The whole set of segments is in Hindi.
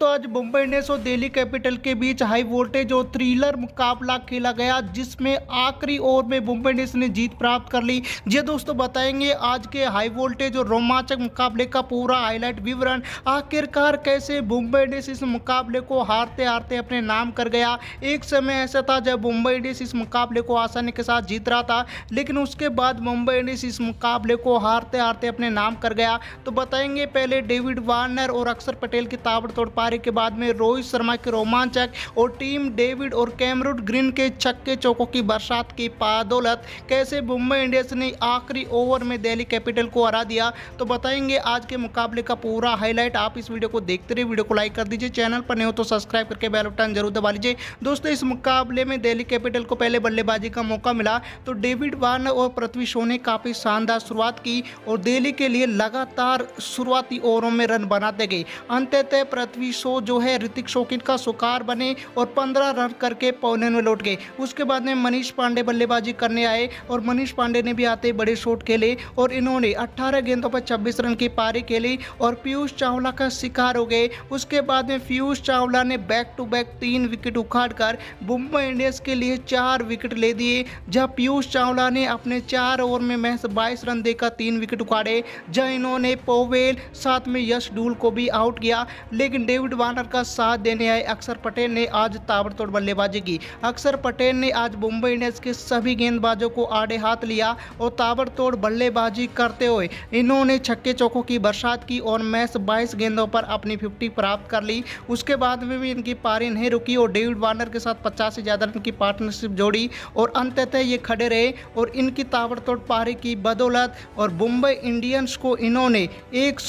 दोस्तों आज मुंबई इंडियंस और दिल्ली कैपिटल के बीच हाई वोल्टेज और थ्रिलर मुकाबला खेला गया जिसमें आखिरी ओवर में मुंबई इंडियंस ने जीत प्राप्त कर ली ये दोस्तों बताएंगे आज के हाई वोल्टेज और रोमांचक मुकाबले का पूरा हाईलाइट विवरण आखिरकार कैसे मुंबई इंडियंस इस मुकाबले को हारते हारते अपने नाम कर गया एक समय ऐसा था जब मुंबई इंडियंस इस मुकाबले को आसानी के साथ जीत रहा था लेकिन उसके बाद मुंबई इंडियंस इस मुकाबले को हारते हारते अपने नाम कर गया तो बताएंगे पहले डेविड वार्नर और अक्षर पटेल की ताबड़ पाए पारी के बाद में रोहित शर्मा के रोमांचक और टीम डेविड और कैमरुड ग्रीन के छक्के चौकों की बरसात की बदौलत कैसे मुंबई इंडियंस ने आखिरी ओवर में दिल्ली कैपिटल को हरा दिया तो बताएंगे आज के मुकाबले का पूरा हाईलाइट आप इस वीडियो को देखते रहे वीडियो को लाइक कर दीजिए चैनल पर नहीं हो तो सब्सक्राइब करके बेल बटन जरूर दबा लीजिए दोस्तों इस मुकाबले में दिल्ली कैपिटल को पहले बल्लेबाजी का मौका मिला तो डेविड वार्न और पृथ्वी शो ने काफ़ी शानदार शुरुआत की और दिल्ली के लिए लगातार शुरुआती ओवरों में रन बनाते गए अंततः पृथ्वी शो जो है ऋतिक शोकिन का सुकार बने और पंद्रह रन करके पौने में लौट गए उसके बाद में मनीष पांडे बल्लेबाजी करने आए और मनीष पांडे ने भी आते बड़े शॉट खेले और इन्होंने 18 गेंदों पर 26 रन की पारी खेली और पीयूष चावला का शिकार हो गए उसके बाद में पीयूष चावला ने बैक टू बैक तीन विकेट कर मुंबई इंडियंस के लिए चार विकेट ले दिए जहाँ पीयूष चावला ने अपने चार ओवर में महज बाईस रन देकर तीन विकेट उखाड़े जहाँ इन्होंने पोवेल साथ में यश डूल को भी आउट किया लेकिन डेविड डेविड वार्नर का साथ देने आए अक्षर पटेल ने आज ताबड़तोड़ बल्लेबाजी की अक्षर पटेल ने आज मुंबई इंडियंस के सभी गेंदबाजों को आड़े हाथ लिया और ताबड़तोड़ बल्लेबाजी करते हुए इन्होंने छक्के चौकों की बरसात की और मैच बाईस गेंदों पर अपनी फिफ्टी प्राप्त कर ली उसके बाद में भी इनकी पारी नहीं रुकी और डेविड वार्नर के साथ पचास से ज़्यादा इनकी पार्टनरशिप जोड़ी और अंततः ये खड़े रहे और इनकी ताबड़तोड़ पारी की बदौलत और मुंबई इंडियंस को इन्होंने एक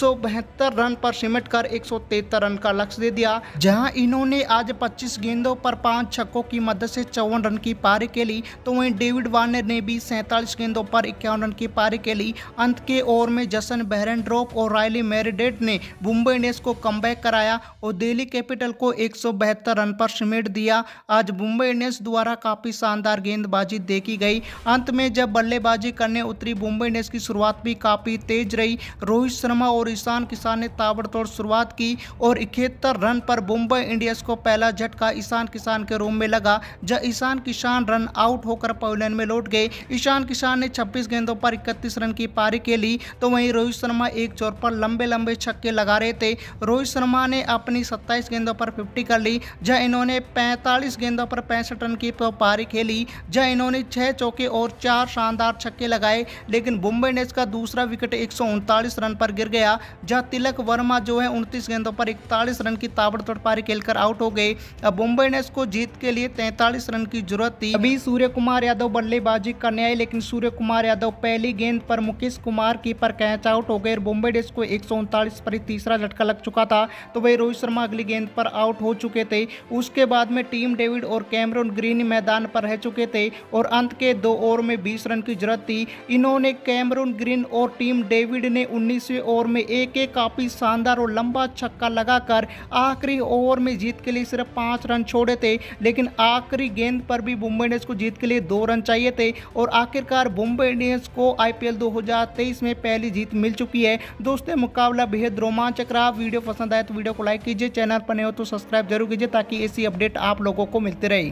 रन पर सिमट कर एक रन का लक्ष्य दे दिया जहां इन्होंने आज 25 गेंदों पर पांच छक्कों की मदद से चौवन रन की पारी के लिए तो वहीं डेविड वार्नर ने भी सैंतालीस गेंदों पर इक्यावन रन की पारी के लिए अंत के ओवर में जसन बहरन ड्रॉप और रायली मेरिडेट ने मुंबई इंडियंस को कम कराया और दिल्ली कैपिटल को एक रन पर समेट दिया आज मुंबई इंडियंस द्वारा काफ़ी शानदार गेंदबाजी देखी गई अंत में जब बल्लेबाजी करने उतरी मुंबई इंडियंस की शुरुआत भी काफ़ी तेज रही रोहित शर्मा और ईशान किसान ने ताबड़तोड़ शुरुआत की और इक्कीस तिहत्तर रन पर मुंबई इंडियंस को पहला झटका ईशान किसान के रूम में लगा जब ईशान किसान रन आउट होकर पवेलियन में लौट गए ईशान किसान ने 26 गेंदों पर 31 रन की पारी खेली तो वहीं रोहित शर्मा एक चोर पर लंबे लंबे छक्के लगा रहे थे रोहित शर्मा ने अपनी 27 गेंदों पर 50 कर ली जहाँ इन्होंने 45 गेंदों पर पैंसठ रन की पारी खेली जहां इन्होंने छः चौके और चार शानदार छक्के लगाए लेकिन मुंबई इंडियंस का दूसरा विकेट एक रन पर गिर गया जहाँ तिलक वर्मा जो है उनतीस गेंदों पर इकतालीस सैंतालीस रन की ताबड़तोड़ पारी खेलकर आउट हो गए अब मुंबई इंडियंस को जीत के लिए तैंतालीस रन की जरूरत थी अभी सूर्य कुमार यादव बल्लेबाजी करने आए लेकिन सूर्य कुमार यादव पहली गेंद पर Mukesh Kumar keeper catch out हो गए और मुंबई इंडियंस को एक पर ही तीसरा झटका लग चुका था तो वही रोहित शर्मा अगली गेंद पर आउट हो चुके थे उसके बाद में टीम डेविड और कैमरून ग्रीन मैदान पर रह चुके थे और अंत के दो ओवर में बीस रन की जरूरत थी इन्होंने कैमरून ग्रीन और टीम डेविड ने उन्नीसवें ओवर में एक एक काफी शानदार और लंबा छक्का लगाकर आखिरी ओवर में जीत के लिए सिर्फ पाँच रन छोड़े थे लेकिन आखिरी गेंद पर भी मुंबई इंडियंस को जीत के लिए दो रन चाहिए थे और आखिरकार मुंबई इंडियंस को आईपीएल 2023 में पहली जीत मिल चुकी है दोस्तों मुकाबला बेहद रोमांचक रहा वीडियो पसंद आए तो वीडियो को लाइक कीजिए चैनल पर नए हो तो सब्सक्राइब जरूर कीजिए ताकि ऐसी अपडेट आप लोगों को मिलती रहे